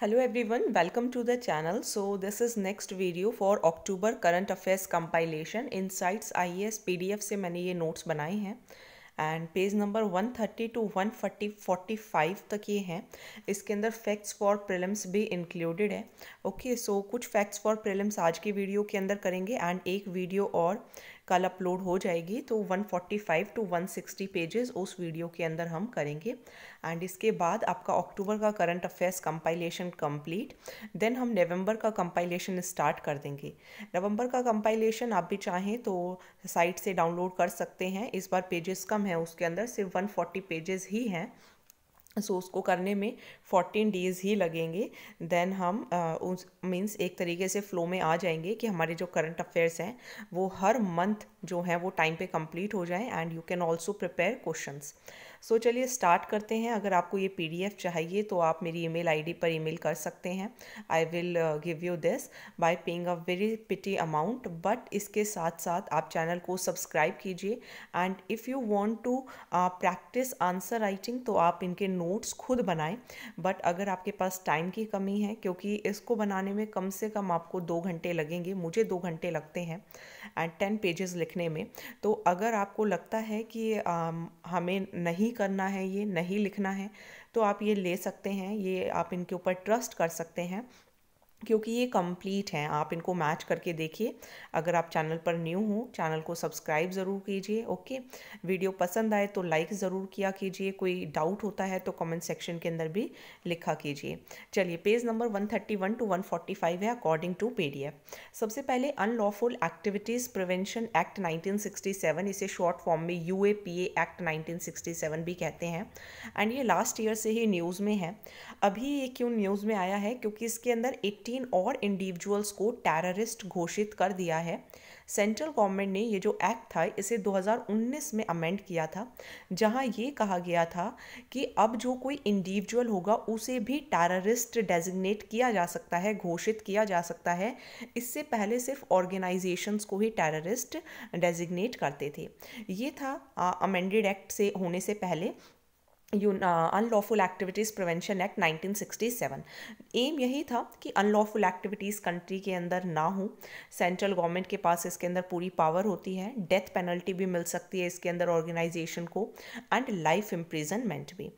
hello everyone welcome to the channel so this is next video for October current affairs compilation insights I S PDF से मैंने ये notes बनाए हैं and page number one thirty two one forty forty five तक ये हैं इसके अंदर फैक्ट्स फॉर प्रिलिम्स भी इंक्लूडेड है ओके okay, सो so कुछ फैक्ट्स फॉर प्रिलिम्स आज की वीडियो के अंदर करेंगे एंड एक वीडियो और कल अपलोड हो जाएगी तो 145 टू 160 पेजेस उस वीडियो के अंदर हम करेंगे एंड इसके बाद आपका अक्टूबर का current affairs compilation complete then हम नवंबर का कंपाइलेशन स्टार्ट कर देंगे नवंबर का कंपाइलेशन आप भी चाहें तो साइट से डाउनलोड कर सकते हैं इस बार पेजेस कम है उसके अंदर सिर्फ 140 पेजेस ही हैं सो so, उसको करने में फोर्टीन डेज़ ही लगेंगे देन हम उस मीन्स एक तरीके से फ़्लो में आ जाएंगे कि हमारे जो करंट अफेयर्स हैं वो हर मंथ जो हैं वो टाइम पे कंप्लीट हो जाएं and you can also prepare questions so so, चलिए स्टार्ट करते हैं अगर आपको ये पी चाहिए तो आप मेरी ईमेल आईडी पर ईमेल कर सकते हैं I will give you this by paying a very petty amount but इसके साथ साथ आप चैनल को सब्सक्राइब कीजिए and if you want to practice answer writing तो आप इनके नोट्स खुद बनाएं बट अगर आपके पास टाइम की कमी है क्योंकि इसको बनाने में कम से कम आपको दो घंटे लगेंगे मुझे दो घंटे लगते हैं एंड टेन पेजेस लिखने में तो अगर आपको लगता है कि आ, um, हमें नहीं करना है ये नहीं लिखना है तो आप ये ले सकते हैं ये आप इनके ऊपर ट्रस्ट कर सकते हैं क्योंकि ये कंप्लीट हैं आप इनको मैच करके देखिए अगर आप चैनल पर न्यू हो चैनल को सब्सक्राइब ज़रूर कीजिए ओके वीडियो पसंद आए तो लाइक ज़रूर किया कीजिए कोई डाउट होता है तो कमेंट सेक्शन के अंदर भी लिखा कीजिए चलिए पेज नंबर 131 टू 145 है अकॉर्डिंग टू पी सबसे पहले unlawful activities prevention act nineteen इसे शॉर्ट फॉर्म में यू एक्ट नाइनटीन भी कहते हैं एंड ये लास्ट ईयर से ही न्यूज़ में है अभी ये क्यों न्यूज़ में आया है क्योंकि इसके अंदर एट्टी 16 और इंडिविजुअल्स को टेररिस्ट घोषित कर दिया है सेंट्रल गवर्नमेंट ने ये जो एक्ट था इसे 2019 में अमेंड किया था जहां ये कहा गया था कि अब जो कोई इंडिविजुअल होगा उसे भी टेररिस्ट डेजिग्नेट किया जा सकता है घोषित किया जा सकता है इससे पहले सिर्फ ऑर्गेनाइजेशंस को ही टेररिस्ट डेजिग्नेट करते थे ये था अमेंडेड एक्ट से होने से पहले unlawful activities prevention act 1967 aim यही था कि अनलॉफुल एक्टिविटीज़ कंट्री के अंदर ना हो सेंट्रल गवर्नमेंट के पास इसके अंदर पूरी पावर होती है डेथ पेनल्टी भी मिल सकती है इसके अंदर ऑर्गेनाइजेशन को एंड लाइफ इम्प्रिजनमेंट भी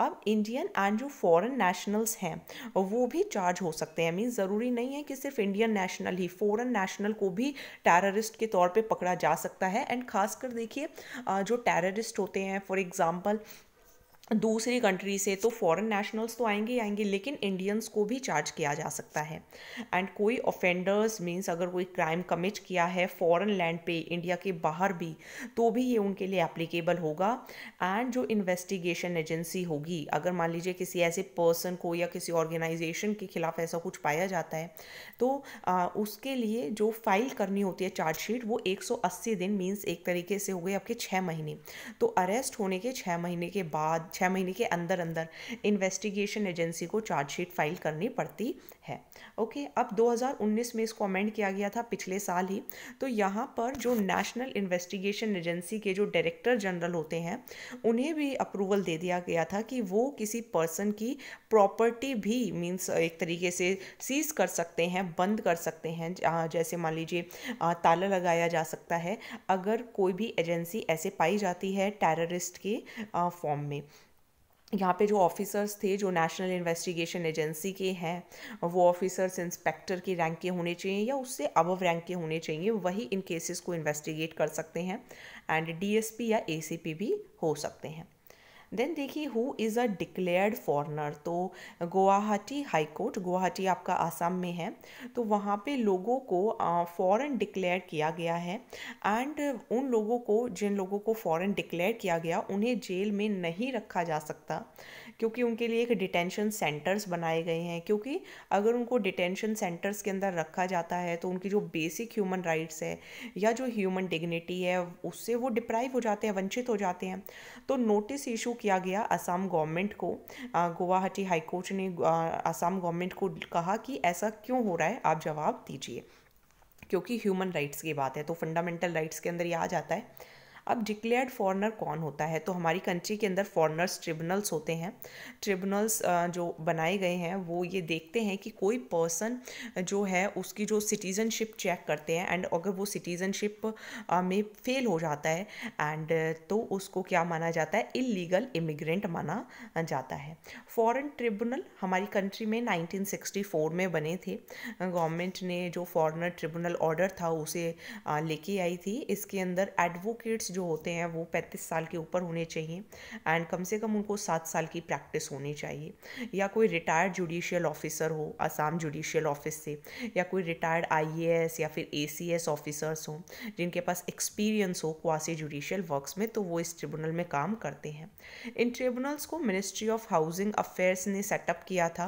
अब इंडियन एंड जो फॉरेन नेशनल्स हैं वो भी चार्ज हो सकते हैं मीन ज़रूरी नहीं है कि सिर्फ इंडियन नेशनल ही फॉरेन नेशनल को भी टेररिस्ट के तौर पे पकड़ा जा सकता है एंड खासकर देखिए जो टेररिस्ट होते हैं फॉर एग्जांपल दूसरी कंट्री से तो फॉरेन नेशनल्स तो आएंगे ही आएंगे लेकिन इंडियंस को भी चार्ज किया जा सकता है एंड कोई ऑफेंडर्स मीन्स अगर कोई क्राइम कमिट किया है फॉरेन लैंड पे इंडिया के बाहर भी तो भी ये उनके लिए एप्लीकेबल होगा एंड जो इन्वेस्टिगेशन एजेंसी होगी अगर मान लीजिए किसी ऐसे पर्सन को या किसी ऑर्गेनाइजेशन के खिलाफ ऐसा कुछ पाया जाता है तो आ, उसके लिए जो फाइल करनी होती है चार्जशीट वो 180 दिन मीन्स एक तरीके से हो गए आपके छः महीने तो अरेस्ट होने के छः महीने के बाद छः महीने के अंदर अंदर इन्वेस्टिगेशन एजेंसी को चार्जशीट फाइल करनी पड़ती है ओके अब 2019 में इसको अमेंड किया गया था पिछले साल ही तो यहाँ पर जो नेशनल इन्वेस्टिगेशन एजेंसी के जो डायरेक्टर जनरल होते हैं उन्हें भी अप्रूवल दे दिया गया था कि वो किसी पर्सन की प्रॉपर्टी भी मीन्स एक तरीके से सीज कर सकते हैं बंद कर सकते हैं हाँ, जैसे मान लीजिए ताला लगाया जा सकता है अगर कोई भी एजेंसी ऐसे पाई जाती है टेररिस्ट के फॉर्म में यहाँ पे जो ऑफिसर्स थे जो नेशनल इन्वेस्टिगेशन एजेंसी के हैं वो ऑफिसर्स इंस्पेक्टर की रैंक के होने चाहिए या उससे अबव रैंक के होने चाहिए वही इन केसेस को इन्वेस्टिगेट कर सकते हैं एंड डीएसपी या एसीपी भी हो सकते हैं देन देखिए who is a declared foreigner तो गुवाहाटी हाई कोर्ट गुवाहाटी आपका आसाम में है तो वहाँ पे लोगों को फॉरेन डिक्लेयर किया गया है एंड उन लोगों को जिन लोगों को फॉरेन डिक्लेयर किया गया उन्हें जेल में नहीं रखा जा सकता क्योंकि उनके लिए एक डिटेंशन सेंटर्स बनाए गए हैं क्योंकि अगर उनको डिटेंशन सेंटर्स के अंदर रखा जाता है तो उनकी जो बेसिक ह्यूमन राइट्स है या जो ह्यूमन डिग्निटी है उससे वो डिप्राइव हो जाते हैं वंचित हो जाते हैं तो नोटिस इशू किया गया असम गवर्नमेंट को गुवाहाटी हाईकोर्ट ने असम गवर्नमेंट को कहा कि ऐसा क्यों हो रहा है आप जवाब दीजिए क्योंकि ह्यूमन राइट्स की बात है तो फंडामेंटल राइट्स के अंदर ये आ जाता है अब डिक्लेयर्ड फॉरनर कौन होता है तो हमारी कंट्री के अंदर फॉरनर्स ट्रिब्यूनल्स होते हैं ट्रिब्यूनल्स जो बनाए गए हैं वो ये देखते हैं कि कोई पर्सन जो है उसकी जो सिटीज़नशिप चेक करते हैं एंड अगर वो सिटीज़नशिप में फेल हो जाता है एंड तो उसको क्या माना जाता है इलीगल इमिग्रेंट माना जाता है फॉरेन ट्रिब्यूनल हमारी कंट्री में 1964 में बने थे गवर्नमेंट ने जो फॉरनर ट्रिब्यूनल ऑर्डर था उसे लेके आई थी इसके अंदर एडवोकेट्स जो होते हैं वो पैंतीस साल के ऊपर होने चाहिए एंड कम से कम उनको सात साल की प्रैक्टिस होनी चाहिए या कोई रिटायर्ड जुडिशियल ऑफिसर हो आसाम जुडिशियल ऑफिस से या कोई रिटायर्ड आई या फिर ए ऑफिसर्स हों जिनके पास एक्सपीरियंस हो क्वासी जुडिशियल वर्क्स में तो वो इस ट्रिब्यूनल में काम करते हैं इन ट्रिब्यूनल्स को मिनिस्ट्री ऑफ हाउसिंग अफेयर्स ने सेटअप किया था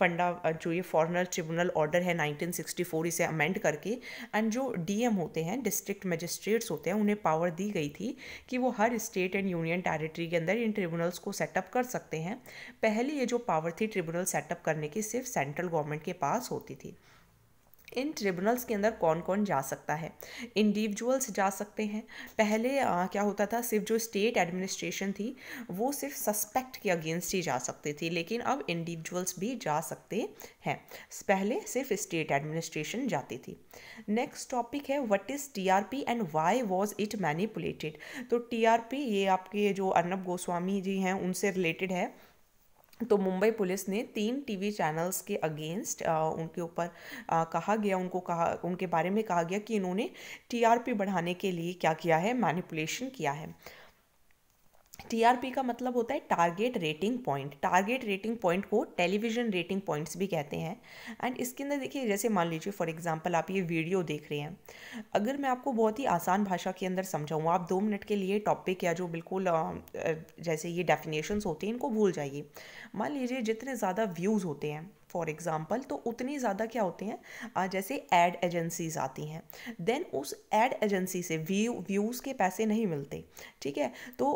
फंडा जो ये फॉरनर ट्रिब्यूनल ऑर्डर है 1964 इसे अमेंड करके एंड जो डीएम होते हैं डिस्ट्रिक्ट मजिस्ट्रेट्स होते हैं उन्हें पावर दी गई गई थी कि वो हर स्टेट एंड यूनियन टेरिटरी के अंदर इन ट्रिब्यूनल्स को सेटअप कर सकते हैं पहले ये जो पावर थी ट्रिब्यूनल सेटअप करने की सिर्फ सेंट्रल गवर्नमेंट के पास होती थी इन ट्रिब्यूनल्स के अंदर कौन कौन जा सकता है इंडिविजुअल्स जा सकते हैं पहले आ, क्या होता था सिर्फ जो स्टेट एडमिनिस्ट्रेशन थी वो सिर्फ सस्पेक्ट के अगेंस्ट ही जा सकती थी लेकिन अब इंडिविजुअल्स भी जा सकते हैं पहले सिर्फ स्टेट एडमिनिस्ट्रेशन जाती थी नेक्स्ट टॉपिक है what is TRP and why was it manipulated तो टीआरपी ये आपके जो अर्नब गोस्वामी जी हैं उनसे रिलेटेड है तो मुंबई पुलिस ने तीन टीवी चैनल्स के अगेंस्ट आ, उनके ऊपर कहा गया उनको कहा उनके बारे में कहा गया कि इन्होंने टीआरपी बढ़ाने के लिए क्या किया है मैनिपुलेशन किया है टीआरपी का मतलब होता है target rating point target rating point को टेलीविजन रेटिंग पॉइंट्स भी कहते हैं एंड इसके अंदर देखिए जैसे मान लीजिए फॉर एग्जांपल आप ये वीडियो देख रहे हैं अगर मैं आपको बहुत ही आसान भाषा के अंदर समझाऊँ आप दो मिनट के लिए टॉपिक या जो बिल्कुल जैसे ये डेफिनेशंस होते हैं इनको भूल जाइए मान लीजिए जितने ज़्यादा व्यूज़ होते हैं फॉर एग्ज़ाम्पल तो उतनी ज़्यादा क्या होती हैं जैसे एड एजेंसीज आती हैं देन उस एड एजेंसी से व्यू व्यूज़ के पैसे नहीं मिलते ठीक है तो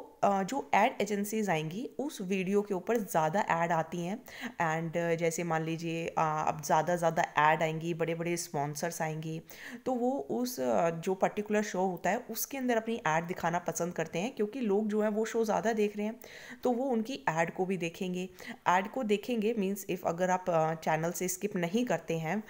जो एड एजेंसीज आएंगी उस वीडियो के ऊपर ज़्यादा ऐड आती हैं एंड जैसे मान लीजिए अब ज़्यादा ज़्यादा ऐड आएंगी बड़े बड़े स्पॉन्सर्स आएंगी तो वो उस जो पर्टिकुलर शो होता है उसके अंदर अपनी ऐड दिखाना पसंद करते हैं क्योंकि लोग जो है वो शो ज़्यादा देख रहे हैं तो वो उनकी ऐड को भी देखेंगे ऐड को देखेंगे मीन्स इफ़ अगर आप चैनल से स्किप नहीं करते हैं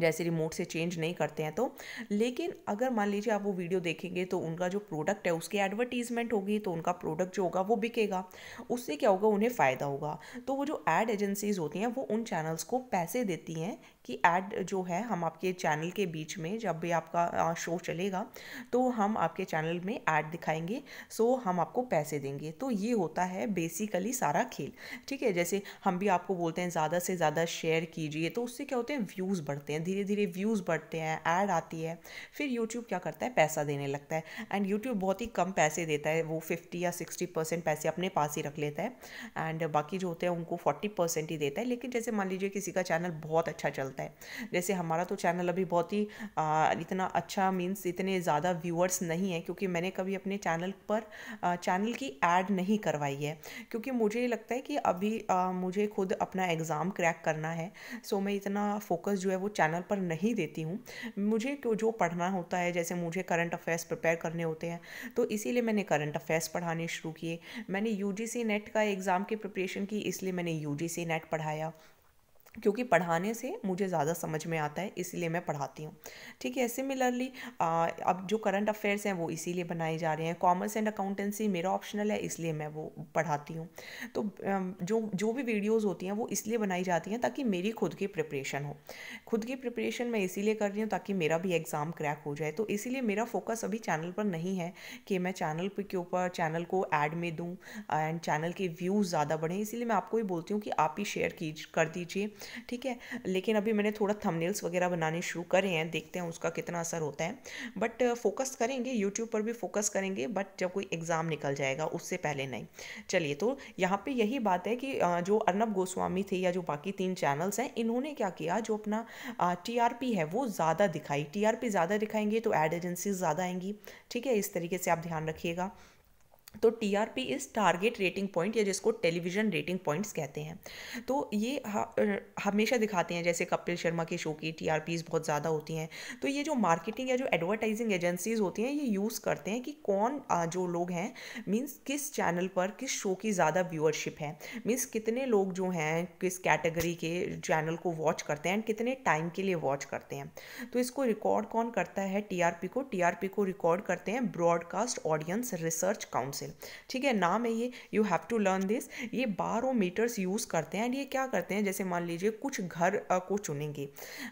जैसे रिमोट से चेंज नहीं करते हैं तो लेकिन अगर मान लीजिए आप वो वीडियो देखेंगे तो उनका जो प्रोडक्ट है उसकी एडवर्टीज़मेंट होगी तो उनका प्रोडक्ट जो होगा वो बिकेगा उससे क्या होगा उन्हें फ़ायदा होगा तो वो जो एड एजेंसीज़ होती हैं वो उन चैनल्स को पैसे देती हैं कि ऐड जो है हम आपके चैनल के बीच में जब भी आपका शो चलेगा तो हम आपके चैनल में ऐड दिखाएंगे सो हम आपको पैसे देंगे तो ये होता है बेसिकली सारा खेल ठीक है जैसे हम भी आपको बोलते हैं ज़्यादा से ज़्यादा शेयर कीजिए तो उससे क्या होते हैं व्यूज़ बढ़ते हैं धीरे धीरे व्यूज़ बढ़ते हैं ऐड आती है फिर यूट्यूब क्या करता है पैसा देने लगता है एंड यूट्यूब बहुत ही कम पैसे देता है वो फिफ्टी या सिक्सटी परसेंट पैसे अपने पास ही रख लेता है एंड बाकी जो होते हैं उनको फोर्टी परसेंट ही देता है लेकिन जैसे मान लीजिए किसी का चैनल बहुत अच्छा चलता चलता है जैसे हमारा तो चैनल अभी बहुत ही इतना अच्छा मीन्स इतने ज़्यादा व्यूअर्स नहीं है क्योंकि मैंने कभी अपने चैनल पर चैनल की एड नहीं करवाई है क्योंकि मुझे लगता है कि अभी मुझे खुद अपना एग्ज़ाम क्रैक करना है सो मैं इतना फोकस जो है वो चैनल पर नहीं देती हूँ मुझे जो पढ़ना होता है जैसे मुझे करंट अफेयर्स प्रिपेयर करने होते हैं तो इसीलिए मैंने करंट अफेयर्स पढ़ाने शुरू किए मैंने यू नेट का एग्ज़ाम की प्रिपरेशन की इसलिए मैंने यू नेट पढ़ाया क्योंकि पढ़ाने से मुझे ज़्यादा समझ में आता है इसीलिए मैं पढ़ाती हूँ ठीक है सिमिलरली अब जो करंट अफेयर्स हैं वो इसीलिए बनाए जा रहे हैं कॉमर्स एंड अकाउंटेंसी मेरा ऑप्शनल है इसलिए मैं वो पढ़ाती हूँ तो जो जो भी वीडियोस होती हैं वो इसलिए बनाई जाती हैं ताकि मेरी खुद की प्रिपरेशन हो खुद की प्रिपरेशन मैं इसीलिए कर रही हूँ ताकि मेरा भी एग्ज़ाम क्रैक हो जाए तो इसीलिए मेरा फोकस अभी चैनल पर नहीं है कि मैं चैनल के ऊपर चैनल को ऐड में दूँ एंड चैनल के व्यूज़ ज़्यादा बढ़ें इसीलिए मैं आपको ये बोलती हूँ कि आप ही शेयर कीज कर दीजिए ठीक है लेकिन अभी मैंने थोड़ा थंबनेल्स वगैरह बनाने शुरू करे हैं देखते हैं उसका कितना असर होता है बट फोकस uh, करेंगे यूट्यूब पर भी फोकस करेंगे बट जब कोई एग्ज़ाम निकल जाएगा उससे पहले नहीं चलिए तो यहाँ पर यही बात है कि uh, जो अर्नब गोस्वामी थे या जो बाकी तीन चैनल्स हैं इन्होंने क्या किया जो अपना टीआरपी uh, है वो ज़्यादा दिखाई टीआरपी ज़्यादा दिखाएंगे तो एड एजेंसीज ज़्यादा आएंगी ठीक है इस तरीके से आप ध्यान रखिएगा तो टी आर पी इस टारगेट रेटिंग पॉइंट या जिसको टेलीविजन रेटिंग पॉइंट्स कहते हैं तो ये हमेशा दिखाते हैं जैसे कपिल शर्मा के शो की टी आर पीज़ बहुत ज़्यादा होती हैं तो ये जो मार्केटिंग या जो एडवर्टाइजिंग एजेंसीज होती हैं ये यूज़ करते हैं कि कौन जो लोग हैं मीन्स किस चैनल पर किस शो की ज़्यादा व्यूअरशिप है मीन्स कितने लोग जो हैं किस कैटेगरी के चैनल को वॉच करते हैं एंड कितने टाइम के लिए वॉच करते हैं तो इसको रिकॉर्ड कौन करता है टी आर पी को टी आर पी को रिकॉर्ड करते हैं broadcast audience research council council ठीक है नाम है ये you have to learn this ये बारोमीटर्स यूज़ करते हैं एंड ये क्या करते हैं जैसे मान लीजिए कुछ घर को चुनेंगे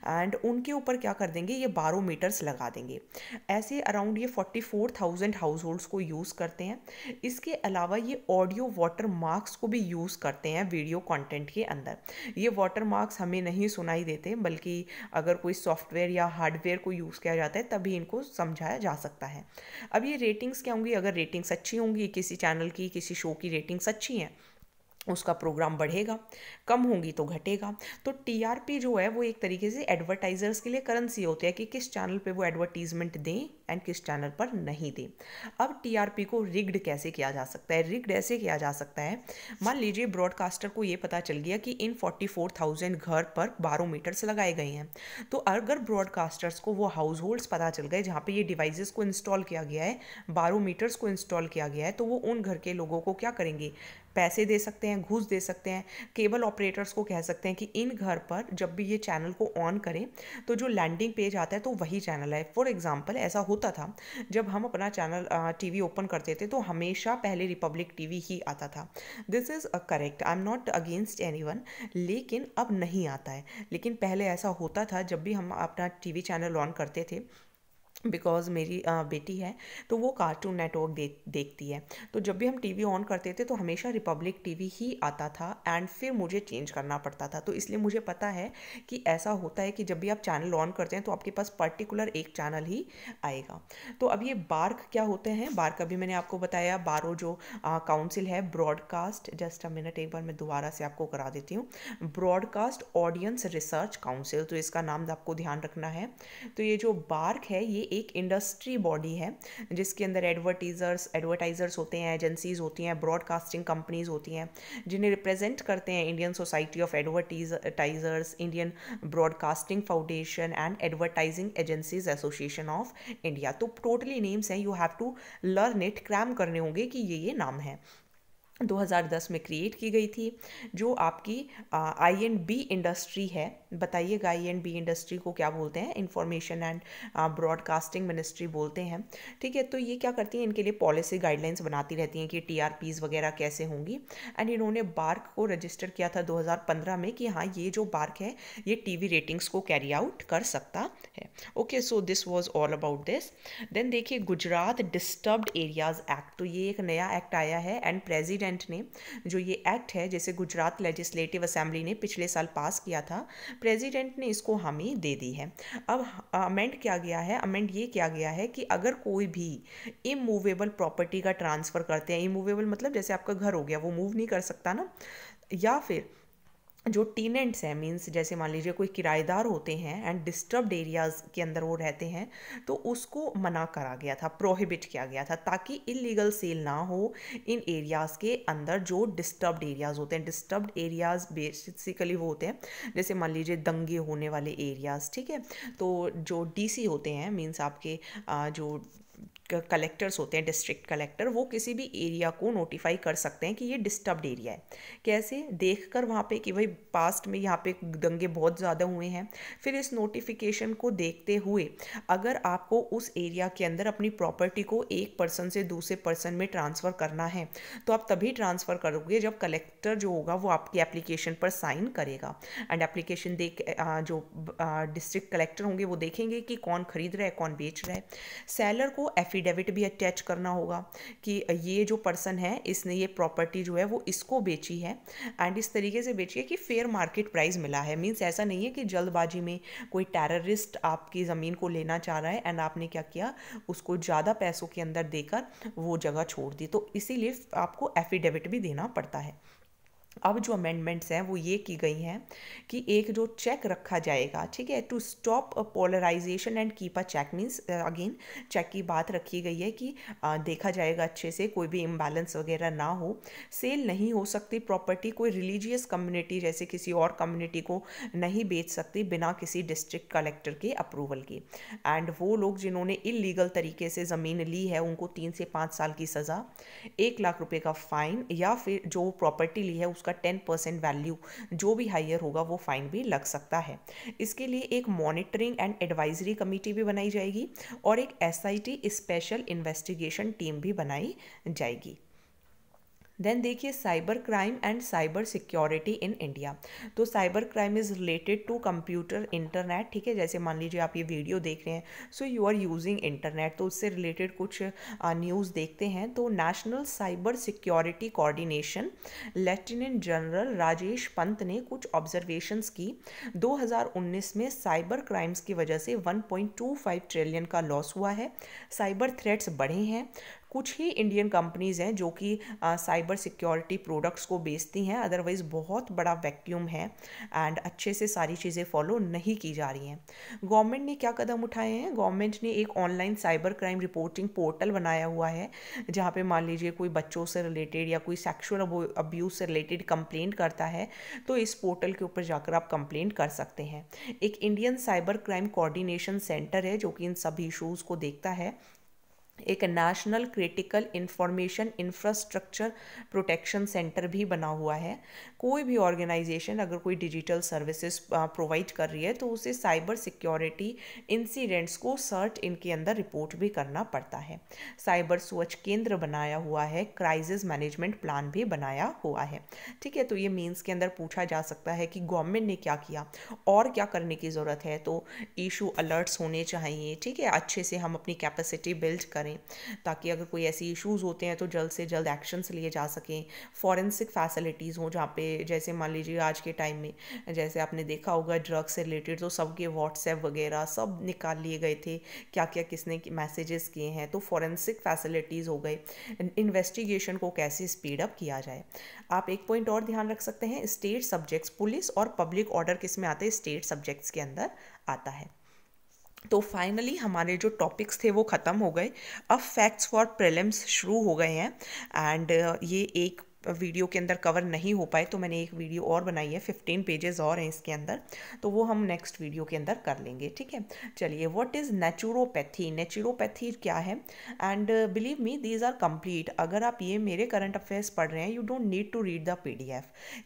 एंड उनके ऊपर क्या कर देंगे ये बारोमीटर्स लगा देंगे ऐसे अराउंड ये forty four thousand households को यूज़ करते हैं इसके अलावा ये ऑडियो वाटर मार्क्स को भी यूज़ करते हैं वीडियो कॉन्टेंट के अंदर ये वाटर मार्क्स हमें नहीं सुनाई देते बल्कि अगर कोई सॉफ्टवेयर या हार्डवेयर को यूज़ किया जाता है तभी इनको समझाया जा सकता है अब ये रेटिंग्स क्या होंगी अगर रेटिंग्स अच्छी होंगी कि किसी चैनल की किसी शो की रेटिंग्स अच्छी हैं उसका प्रोग्राम बढ़ेगा कम होंगी तो घटेगा तो टीआरपी जो है वो एक तरीके से एडवर्टाइजर्स के लिए करेंसी होती है कि किस चैनल पे वो एडवर्टीजमेंट दें एंड किस चैनल पर नहीं दें अब टीआरपी को रिग्ड कैसे किया जा सकता है रिग्ड ऐसे किया जा सकता है मान लीजिए ब्रॉडकास्टर को ये पता चल गया कि इन फोर्टी घर पर मीटर्स लगाए गए हैं तो अगर ब्रॉडकास्टर्स को वो हाउस होल्ड्स पता चल गए जहाँ पर ये डिवाइसेस को इंस्टॉल किया गया है मीटर्स को इंस्टॉल किया गया है तो वो उन घर के लोगों को क्या करेंगे पैसे दे सकते हैं घूस दे सकते हैं केबल ऑपरेटर्स को कह सकते हैं कि इन घर पर जब भी ये चैनल को ऑन करें तो जो लैंडिंग पेज आता है तो वही चैनल है फॉर एग्जाम्पल ऐसा होता था जब हम अपना चैनल टीवी ओपन करते थे तो हमेशा पहले रिपब्लिक टीवी ही आता था this is correct I am not against any लेकिन अब नहीं आता है लेकिन पहले ऐसा होता था जब भी हम अपना टी चैनल ऑन करते थे बिकॉज़ मेरी बेटी है तो वो कार्टून नेटवर्क दे देखती है तो जब भी हम टीवी ऑन करते थे तो हमेशा रिपब्लिक टीवी ही आता था एंड फिर मुझे चेंज करना पड़ता था तो इसलिए मुझे पता है कि ऐसा होता है कि जब भी आप चैनल ऑन करते हैं तो आपके पास पर्टिकुलर एक चैनल ही आएगा तो अब ये बार्क क्या होते हैं बार्क अभी मैंने आपको बताया बारो जो काउंसिल है ब्रॉडकास्ट जस्ट अ मिनट एक बार मैं दोबारा से आपको करा देती हूँ ब्रॉडकास्ट ऑडियंस रिसर्च काउंसिल तो इसका नाम आपको ध्यान रखना है तो ये जो बार्क है ये एक इंडस्ट्री बॉडी है जिसके अंदर एडवर्टीज़र्स एडवर्टाइज़र्स होते हैं एजेंसीज़ होती हैं ब्रॉडकास्टिंग कंपनीज़ होती हैं जिन्हें रिप्रेजेंट करते हैं Indian society of advertisers Indian broadcasting foundation and advertising agencies association of India तो टोटली नेम्स हैं you have to learn it cram करने होंगे कि ये ये नाम है 2010 में क्रिएट की गई थी जो आपकी आई एंड बी इंडस्ट्री है बताइएगा आई एंड बी इंडस्ट्री को क्या बोलते हैं इंफॉर्मेशन एंड ब्रॉडकास्टिंग मिनिस्ट्री बोलते हैं ठीक है तो ये क्या करती हैं इनके लिए पॉलिसी गाइडलाइंस बनाती रहती हैं कि टी वगैरह कैसे होंगी एंड इन्होंने बार्क को रजिस्टर किया था 2015 में कि हाँ ये जो बार्क है ये टी रेटिंग्स को कैरी आउट कर सकता है okay so this was all about this then देखिए गुजरात डिस्टर्ब्ड एरियाज एक्ट तो ये एक नया एक्ट आया है एंड प्रेजिडेंट पार्लियामेंट ने जो ये एक्ट है जैसे गुजरात लेजिस्लेटिव असेंबली ने पिछले साल पास किया था प्रेसिडेंट ने इसको हामी दे दी है अब अमेंड किया गया है अमेंड ये किया गया है कि अगर कोई भी इमूवेबल प्रॉपर्टी का ट्रांसफ़र करते हैं इमूवेबल मतलब जैसे आपका घर हो गया वो मूव नहीं कर सकता ना या फिर जो टीनेंट्स हैं मीन्स जैसे मान लीजिए कोई किराएदार होते हैं एंड डिस्टर्ब्ड एरियाज़ के अंदर वो रहते हैं तो उसको मना करा गया था प्रोहिबिट किया गया था ताकि इलीगल सेल ना हो इन एरियाज़ के अंदर जो डिस्टर्ब्ड एरियाज़ होते हैं डिस्टर्ब्ड एरियाज़ बेसिकली वो होते हैं जैसे मान लीजिए दंगे होने वाले एरियाज़ ठीक है तो जो डी होते हैं मीन्स आपके जो कलेक्टर्स होते हैं डिस्ट्रिक्ट कलेक्टर वो किसी भी एरिया को नोटिफाई कर सकते हैं कि ये डिस्टर्ब्ड एरिया है कैसे देख कर वहाँ पर कि भाई पास्ट में यहाँ पे दंगे बहुत ज़्यादा हुए हैं फिर इस नोटिफिकेशन को देखते हुए अगर आपको उस एरिया के अंदर अपनी प्रॉपर्टी को एक पर्सन से दूसरे पर्सन में ट्रांसफ़र करना है तो आप तभी ट्रांसफ़र करोगे जब कलेक्टर जो होगा वो आपकी एप्लीकेशन पर साइन करेगा एंड एप्लीकेशन देख जो डिस्ट्रिक्ट कलेक्टर होंगे वो देखेंगे कि कौन खरीद रहा है कौन बेच रहा है सेलर को एफिडेविट भी अटैच करना होगा कि ये जो पर्सन है इसने ये प्रॉपर्टी जो है वो इसको बेची है एंड इस तरीके से बेची है कि फेयर फेयर मार्केट प्राइस मिला है मीन्स ऐसा नहीं है कि जल्दबाजी में कोई टेररिस्ट आपकी ज़मीन को लेना चाह रहा है एंड आपने क्या किया उसको ज़्यादा पैसों के अंदर देकर वो जगह छोड़ दी तो इसीलिए आपको एफिडेविट भी देना पड़ता है अब जो अमेंडमेंट्स हैं वो ये की गई हैं कि एक जो चेक रखा जाएगा ठीक है to stop polarisation and keep a check means again check की बात रखी गई है कि आ, देखा जाएगा अच्छे से कोई भी इम्बैलेंस वगैरह ना हो सेल नहीं हो सकती प्रॉपर्टी कोई रिलीजियस कम्युनिटी जैसे किसी और कम्युनिटी को नहीं बेच सकती बिना किसी डिस्ट्रिक्ट कलेक्टर के अप्रूवल के एंड वो लोग जिन्होंने इलीगल तरीके से ज़मीन ली है उनको तीन से पाँच साल की सज़ा एक लाख रुपये का फ़ाइन या फिर जो प्रॉपर्टी ली है उस उसका टेन परसेंट वैल्यू जो भी हाइयर होगा वो फाइन भी लग सकता है इसके लिए एक मॉनिटरिंग एंड एडवाइजरी कमेटी भी बनाई जाएगी और एक एस स्पेशल इन्वेस्टिगेशन टीम भी बनाई जाएगी देन देखिए cyber crime and cyber security in India तो cyber crime is related to computer internet ठीक है जैसे मान लीजिए आप ये वीडियो देख रहे हैं so you are using internet तो उससे रिलेटेड कुछ न्यूज़ देखते हैं तो national cyber security coordination lieutenant general Rajesh Pant ने कुछ ऑब्जर्वेशंस की 2019 में साइबर क्राइम्स की वजह से 1.25 ट्रिलियन का लॉस हुआ है साइबर थ्रेट्स बढ़े हैं कुछ ही इंडियन कंपनीज़ हैं जो कि साइबर सिक्योरिटी प्रोडक्ट्स को बेचती हैं अदरवाइज़ बहुत बड़ा वैक्यूम है एंड अच्छे से सारी चीज़ें फॉलो नहीं की जा रही हैं गवर्नमेंट ने क्या कदम उठाए हैं गवर्नमेंट ने एक online cyber crime reporting portal बनाया हुआ है जहाँ पर मान लीजिए कोई बच्चों से रिलेटेड या कोई सेक्शुअल अब्यूज़ से रिलेटेड कंप्लेंट करता है तो इस पोर्टल के ऊपर जाकर आप कंप्लेंट कर सकते हैं एक Indian cyber crime coordination centre है जो कि इन सभी इशूज़ को देखता है एक national critical information infrastructure protection centre भी बना हुआ है कोई भी ऑर्गेनाइजेशन अगर कोई डिजिटल सर्विसेज प्रोवाइड कर रही है तो उसे साइबर सिक्योरिटी इंसिडेंट्स को सर्च इनके अंदर रिपोर्ट भी करना पड़ता है साइबर स्वच्छ केंद्र बनाया हुआ है क्राइसिस मैनेजमेंट प्लान भी बनाया हुआ है ठीक है तो ये मीन्स के अंदर पूछा जा सकता है कि गवर्नमेंट ने क्या किया और क्या करने की ज़रूरत है तो इशू अलर्ट्स होने चाहिए ठीक है अच्छे से हम अपनी कैपेसिटी बिल्ड करें करें ताकि अगर कोई ऐसे इश्यूज़ होते हैं तो जल्द से जल्द एक्शंस लिए जा सकें फॉरेंसिक फैसिलिटीज़ हों जहाँ पे जैसे मान लीजिए आज के टाइम में जैसे आपने देखा होगा ड्रग्स से रिलेटेड तो सबके व्हाट्सएप वगैरह सब निकाल लिए गए थे क्या क्या किसने मैसेजेस किए हैं तो फॉरेंसिक फैसिलिटीज़ हो गए इन्वेस्टिगेशन को कैसे स्पीड अप किया जाए आप एक पॉइंट और ध्यान रख सकते हैं स्टेट सब्जेक्ट्स पुलिस और पब्लिक ऑर्डर किस में आते हैं स्टेट सब्जेक्ट्स के अंदर आता है तो फाइनली हमारे जो टॉपिक्स थे वो ख़त्म हो गए अब फैक्ट्स फॉर प्रिलिम्स शुरू हो गए हैं एंड uh, ये एक वीडियो के अंदर कवर नहीं हो पाए तो मैंने एक वीडियो और बनाई है फिफ्टीन पेजेस और हैं इसके अंदर तो वो हम नेक्स्ट वीडियो के अंदर कर लेंगे ठीक है चलिए व्हाट इज़ नेचुरोपैथी नेचुरोपैथी क्या है and believe me these are complete अगर आप ये मेरे करंट अफेयर्स पढ़ रहे हैं you don't need to read the P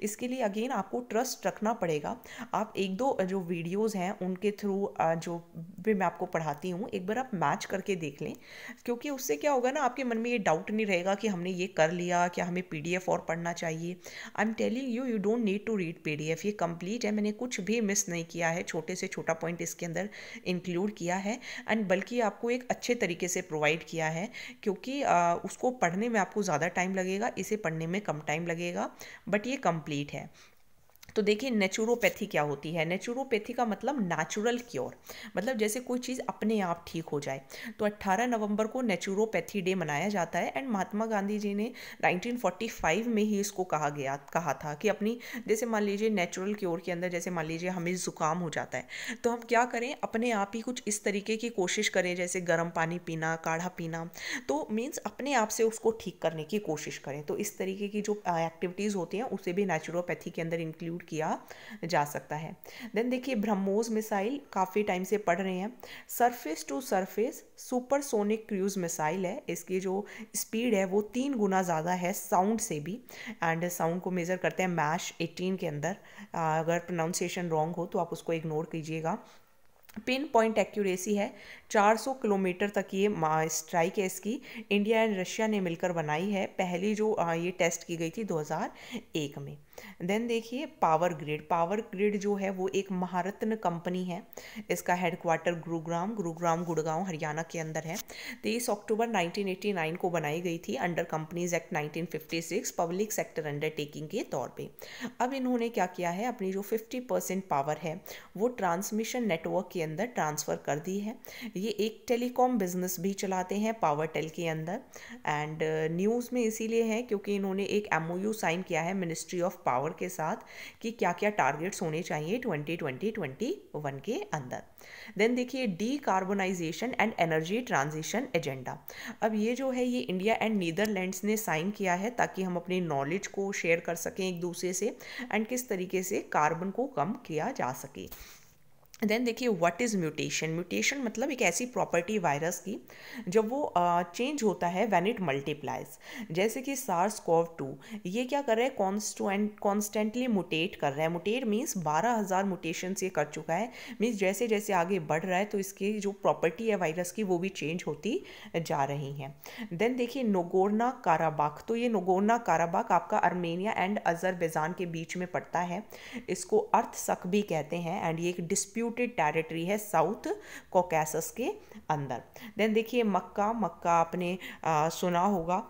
इसके लिए अगेन आपको ट्रस्ट रखना पड़ेगा आप एक दो जो वीडियोज़ हैं उनके थ्रू uh, जो भी मैं आपको पढ़ाती हूँ एक बार आप मैच करके देख लें क्योंकि उससे क्या होगा ना आपके मन में ये डाउट नहीं रहेगा कि हमने ये कर लिया क्या हमें पी और पढ़ना चाहिए I am telling you you don't need to read P ये कंप्लीट है मैंने कुछ भी मिस नहीं किया है छोटे से छोटा पॉइंट इसके अंदर इंक्लूड किया है एंड बल्कि आपको एक अच्छे तरीके से प्रोवाइड किया है क्योंकि आ, उसको पढ़ने में आपको ज़्यादा टाइम लगेगा इसे पढ़ने में कम टाइम लगेगा बट ये कंप्लीट है तो देखिए नेचुरोपैथी क्या होती है नेचुरोपैथी का मतलब नेचुरल क्योर मतलब जैसे कोई चीज़ अपने आप ठीक हो जाए तो 18 नवंबर को नेचुरोपैथी डे मनाया जाता है एंड महात्मा गांधी जी ने 1945 में ही इसको कहा गया कहा था कि अपनी जैसे मान लीजिए नेचुरल क्योर के अंदर जैसे मान लीजिए हमें ज़ुकाम हो जाता है तो हम क्या करें अपने आप ही कुछ इस तरीके की कोशिश करें जैसे गर्म पानी पीना काढ़ा पीना तो मीन्स अपने आप से उसको ठीक करने की कोशिश करें तो इस तरीके की जो एक्टिविटीज़ होती हैं उसे भी नेचुरोपैथी के अंदर इंक्लूड किया जा सकता है देन देखिए ब्रह्मोस मिसाइल काफ़ी टाइम से पढ़ रहे हैं surface to surface supersonic cruise missile है इसकी जो स्पीड है वो तीन गुना ज़्यादा है साउंड से भी एंड साउंड को मेज़र करते हैं मैश एटीन के अंदर अगर प्रोनाउंसिएशन रॉन्ग हो तो आप उसको इग्नोर कीजिएगा पिन पॉइंट एक्यूरेसी है 400 किलोमीटर तक ये स्ट्राइक है इसकी इंडिया एंड रशिया ने मिलकर बनाई है पहली जो ये टेस्ट की गई थी 2001 में देन देखिए पावर ग्रिड पावर ग्रिड जो है वो एक महारत्न कंपनी है इसका हेडक्वार्टर गुरुग्राम गुरुग्राम गुड़गांव हरियाणा के अंदर है तेईस अक्टूबर 1989 को बनाई गई थी under companies act 1956 public sector undertaking के तौर पे अब इन्होंने क्या किया है अपनी जो 50 परसेंट पावर है वो ट्रांसमिशन नेटवर्क के अंदर ट्रांसफ़र कर दी है ये एक टेलीकॉम बिज़नेस भी चलाते हैं पावर टेल के अंदर एंड न्यूज़ uh, में इसीलिए है क्योंकि इन्होंने एक एम साइन किया है मिनिस्ट्री ऑफ पावर के साथ कि क्या क्या टारगेट्स होने चाहिए ट्वेंटी ट्वेंटी ट्वेंटी वन के अंदर देन देखिए decarbonisation and energy transition agenda अब ये जो है ये इंडिया एंड नीदरलैंड्स ने साइन किया है ताकि हम अपनी नॉलेज को शेयर कर सकें एक दूसरे से एंड किस तरीके से कार्बन को कम किया जा सके देन देखिए व्हाट इज़ म्यूटेशन म्यूटेशन मतलब एक ऐसी प्रॉपर्टी वायरस की जब वो चेंज uh, होता है वैन इट मल्टीप्लाइज जैसे कि सार्स कोव टू ये क्या कर रहा है कॉन्स्टूट कॉन्स्टेंटली मोटेट कर रहा है मोटेट मीन्स बारह हज़ार मुटेशंस ये कर चुका है मीन्स जैसे जैसे आगे बढ़ रहा है तो इसकी जो प्रॉपर्टी है वायरस की वो भी चेंज होती जा रही है देन देखिए नोगोना काराबाक तो ये नोगोना काराबाक आपका आर्मेनिया एंड अजरबैजान के बीच में पड़ता है इसको अर्थ सक भी कहते हैं एंड ये एक डिस्प्यूट डिस्प्यूटेड टेरिटरी है साउथ कोकैसस के अंदर देन देखिए मक्का मक्का आपने आ, सुना होगा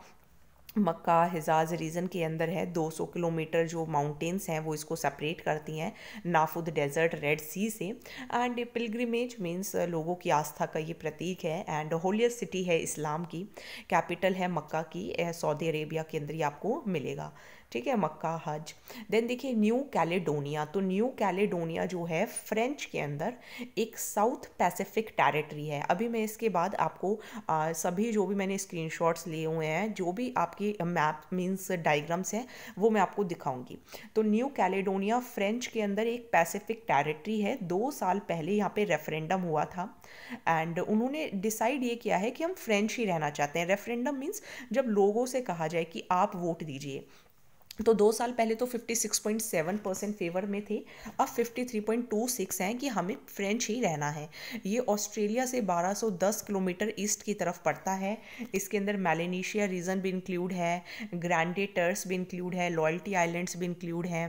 मक्का हिजाज रीजन के अंदर है 200 किलोमीटर जो माउंटेन्स हैं वो इसको सेपरेट करती हैं नाफुद डेजर्ट रेड सी से एंड पिलग्रिमेज मीन्स लोगों की आस्था का ये प्रतीक है एंड होलियर सिटी है इस्लाम की कैपिटल है मक्का की सऊदी अरेबिया के अंदर ही आपको मिलेगा ठीक है मक्का हज देन देखिए न्यू कैलेडोनिया तो न्यू कैलेडोनिया जो है फ्रेंच के अंदर एक साउथ पैसिफिक टेरिटरी है अभी मैं इसके बाद आपको आ, सभी जो भी मैंने स्क्रीनशॉट्स लिए हुए हैं जो भी आपकी मैप मीन्स डाइग्राम्स हैं वो मैं आपको दिखाऊंगी तो न्यू कैलेडोनिया फ्रेंच के अंदर एक पैसिफिक टेरिटरी है दो साल पहले यहाँ पे रेफरेंडम हुआ था एंड उन्होंने डिसाइड ये किया है कि हम फ्रेंच ही रहना चाहते हैं रेफरेंडम मीन्स जब लोगों से कहा जाए कि आप वोट दीजिए तो दो साल पहले तो 56.7 परसेंट फेवर में थे अब 53.26 हैं कि हमें फ्रेंच ही रहना है ये ऑस्ट्रेलिया से 1210 किलोमीटर ईस्ट की तरफ पड़ता है इसके अंदर मेलेनिशिया रीजन भी इंक्लूड है ग्रैंडेटर्स भी इंक्लूड है लॉयल्टी आइलैंड्स भी इंक्लूड हैं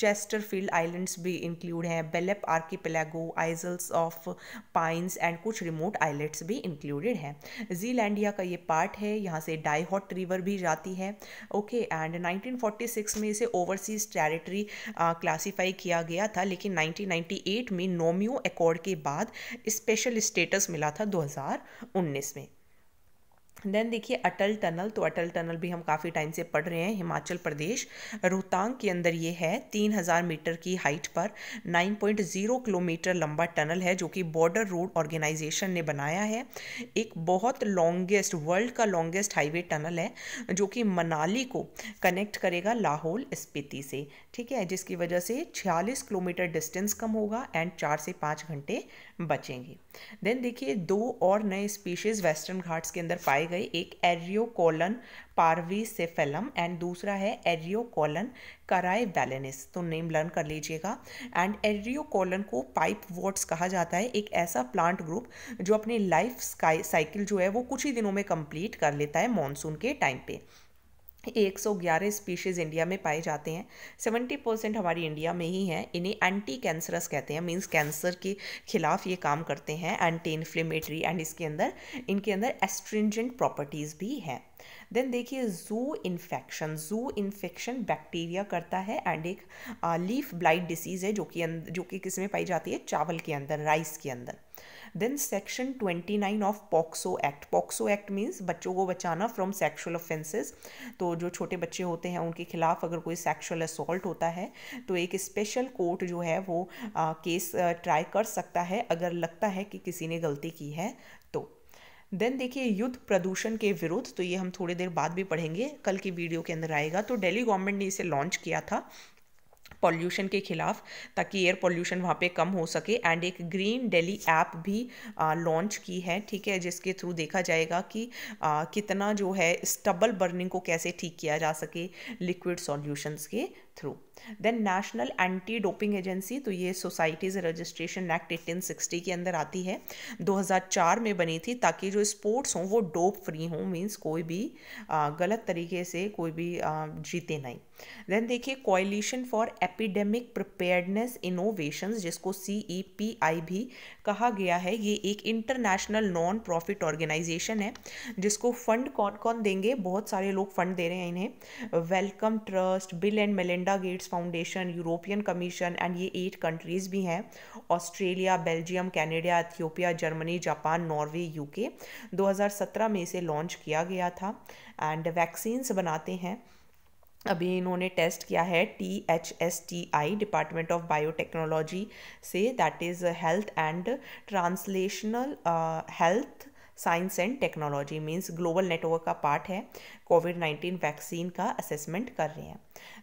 चेस्टरफील्ड आइलैंड्स भी इंक्लूड हैं Belep archipelago isles of pines and कुछ रिमोट आइलेट्स भी इंक्लूडेड हैं जीलैंडिया का ये पार्ट है यहाँ से डाईहॉट रिवर भी जाती है ओके एंड नाइनटीन 1996 में इसे ओवरसीज टेरिटरी क्लासीफाई किया गया था लेकिन 1998 में नोमियो अकॉर्ड के बाद स्पेशल स्टेटस मिला था 2019 में देन देखिए अटल टनल तो अटल टनल भी हम काफ़ी टाइम से पढ़ रहे हैं हिमाचल प्रदेश रोहतांग के अंदर ये है 3000 मीटर की हाइट पर 9.0 किलोमीटर लंबा टनल है जो कि बॉर्डर रोड ऑर्गेनाइजेशन ने बनाया है एक बहुत लॉन्गेस्ट वर्ल्ड का लॉन्गेस्ट हाईवे टनल है जो कि मनाली को कनेक्ट करेगा लाहौल स्पीति से ठीक है जिसकी वजह से छियालीस किलोमीटर डिस्टेंस कम होगा एंड चार से पाँच घंटे बचेंगी देन देखिए दो और नए स्पीशीज़ वेस्टर्न घाट्स के अंदर पाए गए एक एरियोकोलन सेफेलम एंड दूसरा है एरियोकोलन कराई बैलेनिस तो नेम लर्न कर लीजिएगा एंड एरियोकोलन को पाइप वॉट्स कहा जाता है एक ऐसा प्लांट ग्रुप जो अपनी लाइफ साइकिल जो है वो कुछ ही दिनों में कंप्लीट कर लेता है मानसून के टाइम पे 111 स्पीशीज़ इंडिया में पाए जाते हैं 70 परसेंट हमारी इंडिया में ही हैं इन्हें एंटी कैंसरस कहते हैं मींस कैंसर के खिलाफ ये काम करते हैं एंटी इन्फ्लेमेटरी एंड इसके अंदर इनके अंदर एस्ट्रिंजेंट प्रॉपर्टीज़ भी हैं देन देखिए जू इन्फेक्शन जू इन्फेक्शन बैक्टीरिया करता है एंड एक लीफ ब्लाइट डिसीज़ है जो कि जो कि किस में पाई जाती है चावल के अंदर राइस के अंदर then section twenty nine of POCSO act POCSO act means बच्चों को बचाना फ्रॉम सेक्शुअल ऑफेंसेस तो जो छोटे बच्चे होते हैं उनके खिलाफ अगर कोई सेक्शुअल असोल्ट होता है तो एक स्पेशल कोर्ट जो है वो आ, केस ट्राई कर सकता है अगर लगता है कि किसी ने गलती की है तो देन देखिए युद्ध प्रदूषण के विरुद्ध तो ये हम थोड़ी देर बाद भी पढ़ेंगे कल की वीडियो के अंदर आएगा तो दिल्ली गवर्नमेंट ने इसे लॉन्च किया था पॉल्यूशन के खिलाफ ताकि एयर पॉल्यूशन वहाँ पे कम हो सके एंड एक ग्रीन डेली ऐप भी लॉन्च की है ठीक है जिसके थ्रू देखा जाएगा कि आ, कितना जो है स्टबल बर्निंग को कैसे ठीक किया जा सके लिक्विड सॉल्यूशंस के through then national anti doping agency तो ये सोसाइटीज़ रजिस्ट्रेशन एक्ट 1860 के अंदर आती है 2004 में बनी थी ताकि जो स्पोर्ट्स हों वो डोप फ्री हों मीन्स कोई भी आ, गलत तरीके से कोई भी आ, जीते नहीं देन देखिए coalition for epidemic preparedness innovations जिसको सी ई पी आई भी कहा गया है ये एक इंटरनेशनल नॉन प्रॉफिट ऑर्गेनाइजेशन है जिसको फंड कौन कौन देंगे बहुत सारे लोग फंड दे रहे हैं इन्हें Wellcome Trust Bill and Melinda Gates Foundation European Commission and ये एट कंट्रीज़ भी हैं Australia Belgium Canada Ethiopia Germany Japan Norway UK 2017 में इसे लॉन्च किया गया था एंड वैक्सीन्स बनाते हैं अभी इन्होंने टेस्ट किया है T H S T I department of biotechnology से that is health and translational health science and technology means global network का पार्ट है कोविड नाइन्टीन वैक्सीन का असेसमेंट कर रहे हैं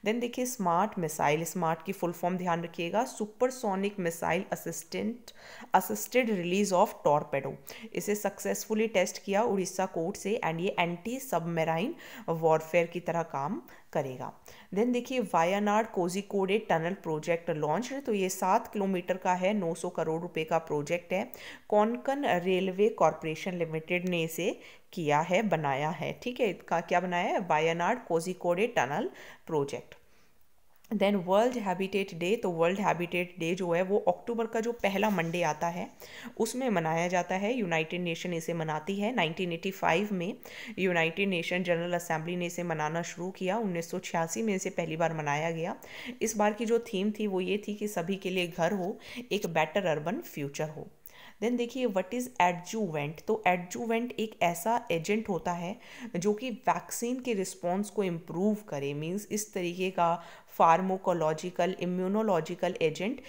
देन देखिए स्मार्ट मिसाइल स्मार्ट की फुल फॉर्म ध्यान रखिएगा supersonic missile assistant assisted release of torpedo इसे सक्सेसफुली टेस्ट किया उड़ीसा कोर्ट से एंड ये एंटी सबमेराइन वॉरफेयर की तरह काम करेगा देन देखिए Wayanad Kozhikode tunnel project launch तो ये सात किलोमीटर का है 900 करोड़ रुपए का प्रोजेक्ट है कौनकन रेलवे कॉरपोरेशन लिमिटेड ने इसे किया है बनाया है ठीक है इसका क्या बनाया है Wayanad Kozhikode tunnel project then world habitat day तो वर्ल्ड हैबिटेट डे जो है वो अक्टूबर का जो पहला मंडे आता है उसमें मनाया जाता है यूनाइटेड नेशन इसे मनाती है 1985 में यूनाइटेड नेशन जनरल असेंबली ने इसे मनाना शुरू किया उन्नीस में इसे पहली बार मनाया गया इस बार की जो थीम थी वो ये थी कि सभी के लिए घर हो एक बेटर अर्बन फ्यूचर हो देन देखिए व्हाट इज़ एडजुवेंट तो एडजुवेंट एक ऐसा एजेंट होता है जो कि वैक्सीन के रिस्पॉन्स को इम्प्रूव करे मीन्स इस तरीके का फार्मोकोलॉजिकल इम्यूनोलॉजिकल एजेंट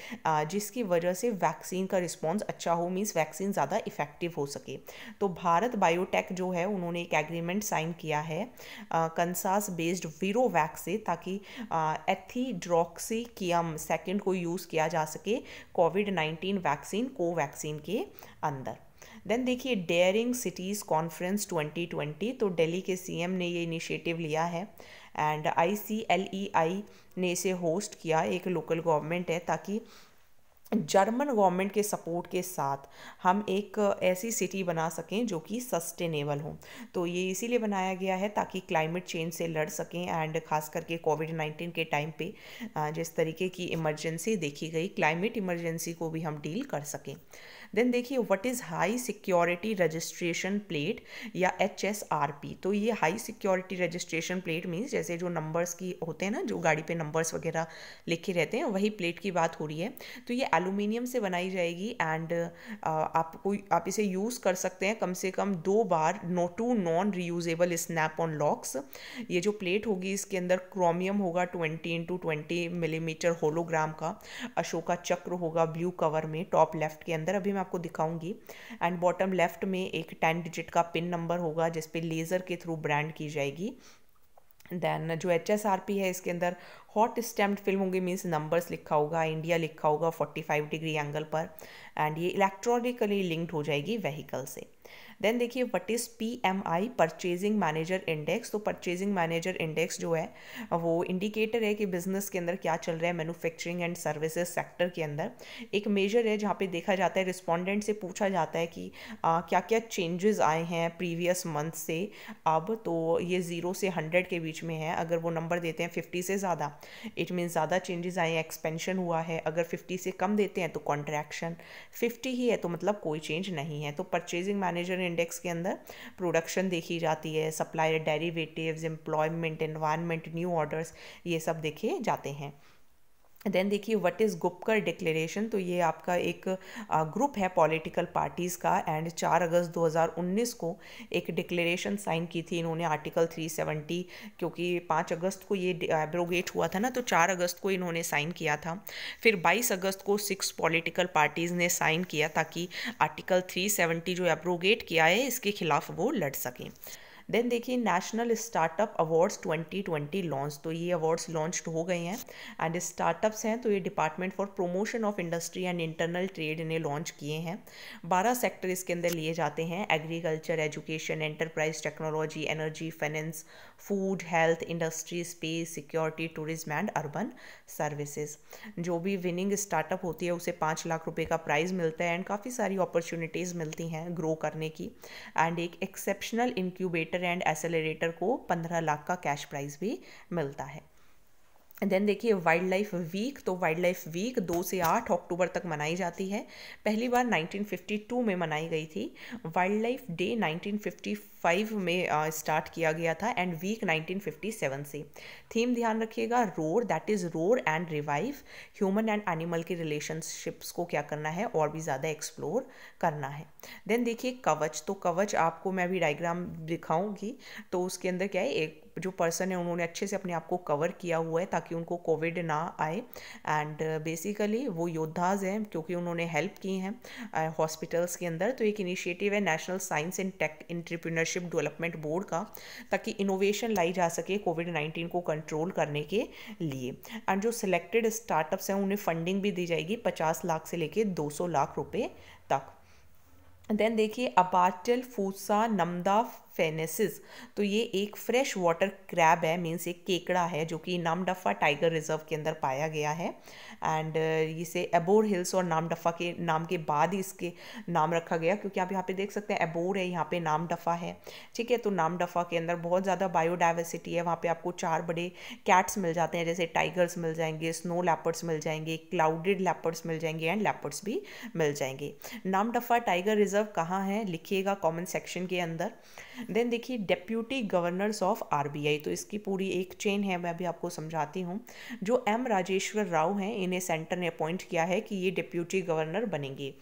जिसकी वजह से वैक्सीन का रिस्पॉन्स अच्छा हो मीन्स वैक्सीन ज़्यादा इफेक्टिव हो सके तो भारत बायोटेक जो है उन्होंने एक एग्रीमेंट साइन किया है कंसास बेस्ड वीरोवैक से ताकि एथीड्रोक्सीकियम uh, सेकेंड को यूज़ किया जा सके कोविड नाइन्टीन वैक्सीन कोवैक्सीन के अंदर देन देखिए डेयरिंग सिटीज़ कॉन्फ्रेंस 2020 तो दिल्ली के सीएम ने ये इनिशिएटिव लिया है and I C L E आई ने इसे होस्ट किया एक लोकल गवर्नमेंट है ताकि जर्मन गवर्नमेंट के सपोर्ट के साथ हम एक ऐसी सिटी बना सकें जो कि सस्टेनेबल हो तो ये इसीलिए बनाया गया है ताकि क्लाइमेट चेंज से लड़ सकें एंड खास करके कोविड नाइन्टीन के टाइम पे जिस तरीके की इमरजेंसी देखी गई क्लाइमेट इमरजेंसी को भी हम डील कर सकें देन देखिए what is high security registration plate या एच एस आर पी तो ये high security registration plate means जैसे जो नंबर्स की होते हैं ना जो गाड़ी पे नंबर्स वगैरह लिखे रहते हैं वही प्लेट की बात हो रही है तो ये एलुमिनियम से बनाई जाएगी एंड आप कोई आप इसे यूज़ कर सकते हैं कम से कम दो बार no two non reusable snap on locks ये जो प्लेट होगी इसके अंदर क्रोमियम होगा twenty into twenty millimetre hologram का अशोका चक्र होगा ब्लू कवर में टॉप लेफ्ट के अंदर अभी मैं मैं आपको दिखाऊंगी एंड बॉटम लेफ्ट में एक टेन डिजिट का पिन नंबर होगा जिस पे लेज़र के थ्रू ब्रांड की जाएगी देन जो एच एस आर पी है इसके अंदर हॉट स्टैम्प्ड फिल्म होंगी मीन्स नंबर्स लिखा होगा इंडिया लिखा होगा फोर्टी फाइव डिग्री एंगल पर एंड ये इलेक्ट्रॉनिकली लिंक्ड हो जाएगी वहीकल से देन देखिए what is P M I purchasing manager index तो परचेजिंग मैनेजर इंडेक्स जो है वो इंडिकेटर है कि बिजनेस के अंदर क्या चल रहा है मैनुफैक्चरिंग एंड सर्विसेज सेक्टर के अंदर एक मेजर है जहाँ पे देखा जाता है रिस्पॉन्डेंट से पूछा जाता है कि आ, क्या क्या चेंजेस आए हैं प्रीवियस मंथ से अब तो ये ज़ीरो से हंड्रेड के बीच में है अगर वो नंबर देते हैं फिफ्टी से ज़्यादा इट मीन्स ज़्यादा चेंजेस आए हैं एक्सपेंशन हुआ है अगर फिफ्टी से कम देते हैं तो कॉन्ट्रैक्शन फिफ्टी ही है तो मतलब कोई चेंज नहीं है तो परचेजिंग मैनेजर इंडेक्स के अंदर प्रोडक्शन देखी जाती है supplier derivatives employment environment new orders ये सब देखे जाते हैं देन देखिए व्हाट इज़ गुपकर डिक्लेरेशन तो ये आपका एक ग्रुप है पॉलिटिकल पार्टीज़ का एंड 4 अगस्त 2019 को एक डिक्लेरेशन साइन की थी इन्होंने आर्टिकल 370 क्योंकि 5 अगस्त को ये एब्रोगेट हुआ था ना तो 4 अगस्त को इन्होंने साइन किया था फिर 22 अगस्त को सिक्स पॉलिटिकल पार्टीज़ ने साइन किया ताकि आर्टिकल थ्री जो एब्रोगेट किया है इसके खिलाफ वो लड़ सकें देन देखिए नेशनल स्टार्टअप अवार्ड्स 2020 लॉन्च तो ये अवार्ड्स लॉन्च हो गए हैं एंड स्टार्टअप्स हैं तो ये department for promotion of industry and internal trade इन्हें लॉन्च किए हैं बारह सेक्टर इसके अंदर लिए जाते हैं agriculture education enterprise technology energy finance food health industry space security tourism and urban services जो भी विनिंग स्टार्टअप होती है उसे पाँच लाख रुपए का प्राइज़ मिलता है एंड काफ़ी सारी अपॉर्चुनिटीज़ मिलती हैं ग्रो करने की एंड एक एक्सेप्शनल इंक्यूबेटर एंड एसेलेटर को पंद्रह लाख का कैश प्राइज़ भी मिलता है देन देखिए वाइल्ड लाइफ वीक तो वाइल्ड लाइफ वीक दो से आठ अक्टूबर तक मनाई जाती है पहली बार 1952 में मनाई गई थी वाइल्ड लाइफ डे 1955 में स्टार्ट uh, किया गया था एंड वीक 1957 से थीम ध्यान रखिएगा roar that is roar and revive human and animal के रिलेशनशिप्स को क्या करना है और भी ज़्यादा एक्सप्लोर करना है देन देखिए कवच तो कवच आपको मैं अभी डाइग्राम दिखाऊँगी तो उसके अंदर क्या है एक जो पर्सन है उन्होंने अच्छे से अपने आप को कवर किया हुआ है ताकि उनको कोविड ना आए एंड बेसिकली uh, वो योद्धाज हैं क्योंकि उन्होंने हेल्प की हैं हॉस्पिटल्स uh, के अंदर तो एक इनिशिएटिव है national science and tech entrepreneurship development board का ताकि इनोवेशन लाई जा सके कोविड नाइन्टीन को कंट्रोल करने के लिए एंड जो सिलेक्टेड स्टार्टअप्स हैं उन्हें फंडिंग भी दी जाएगी पचास लाख से लेके दो सौ लाख रुपये तक देन देखिए अबाटल फूसा नमदा फेनेसिस तो ये एक फ्रेश वाटर क्रैब है मीन्स एक केकड़ा है जो कि नामडफा टाइगर रिजर्व के अंदर पाया गया है एंड uh, इसे एबोर हिल्स और नामडफा के नाम के बाद ही इसके नाम रखा गया क्योंकि आप यहाँ पे देख सकते हैं एबोर है यहाँ पे नामडफा है ठीक है तो नामडफा के अंदर बहुत ज़्यादा बायोडाइवर्सिटी है वहाँ पर आपको चार बड़े कैट्स मिल जाते हैं जैसे टाइगर्स मिल जाएंगे स्नो लैपर्ड्स मिल जाएंगे क्लाउडेड लैपर्ड्स मिल जाएंगे एंड लैपर्ड्स भी मिल जाएंगे नामडफा टाइगर रिजर्व कहाँ है लिखिएगा कॉमेंट सेक्शन के अंदर देन देखिए डेप्यूटी गवर्नर्स ऑफ आर तो इसकी पूरी एक चेन है मैं अभी आपको समझाती हूँ जो एम राजेश्वर राव हैं इन्हें सेंटर ने अपॉइंट किया है कि ये डिप्यूटी गवर्नर बनेंगे